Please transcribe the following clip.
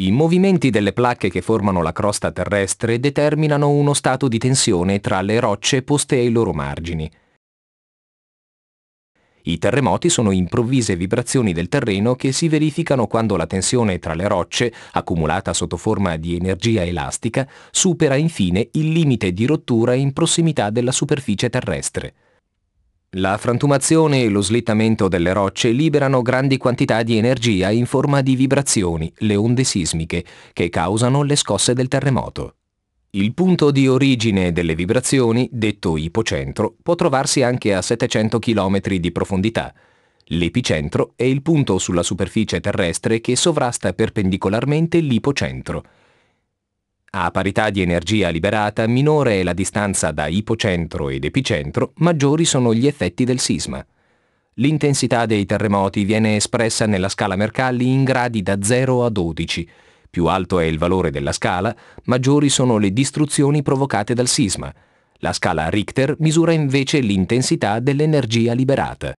I movimenti delle placche che formano la crosta terrestre determinano uno stato di tensione tra le rocce poste ai loro margini. I terremoti sono improvvise vibrazioni del terreno che si verificano quando la tensione tra le rocce, accumulata sotto forma di energia elastica, supera infine il limite di rottura in prossimità della superficie terrestre. La frantumazione e lo slittamento delle rocce liberano grandi quantità di energia in forma di vibrazioni, le onde sismiche, che causano le scosse del terremoto. Il punto di origine delle vibrazioni, detto ipocentro, può trovarsi anche a 700 km di profondità. L'epicentro è il punto sulla superficie terrestre che sovrasta perpendicolarmente l'ipocentro. A parità di energia liberata minore è la distanza da ipocentro ed epicentro, maggiori sono gli effetti del sisma. L'intensità dei terremoti viene espressa nella scala Mercalli in gradi da 0 a 12. Più alto è il valore della scala, maggiori sono le distruzioni provocate dal sisma. La scala Richter misura invece l'intensità dell'energia liberata.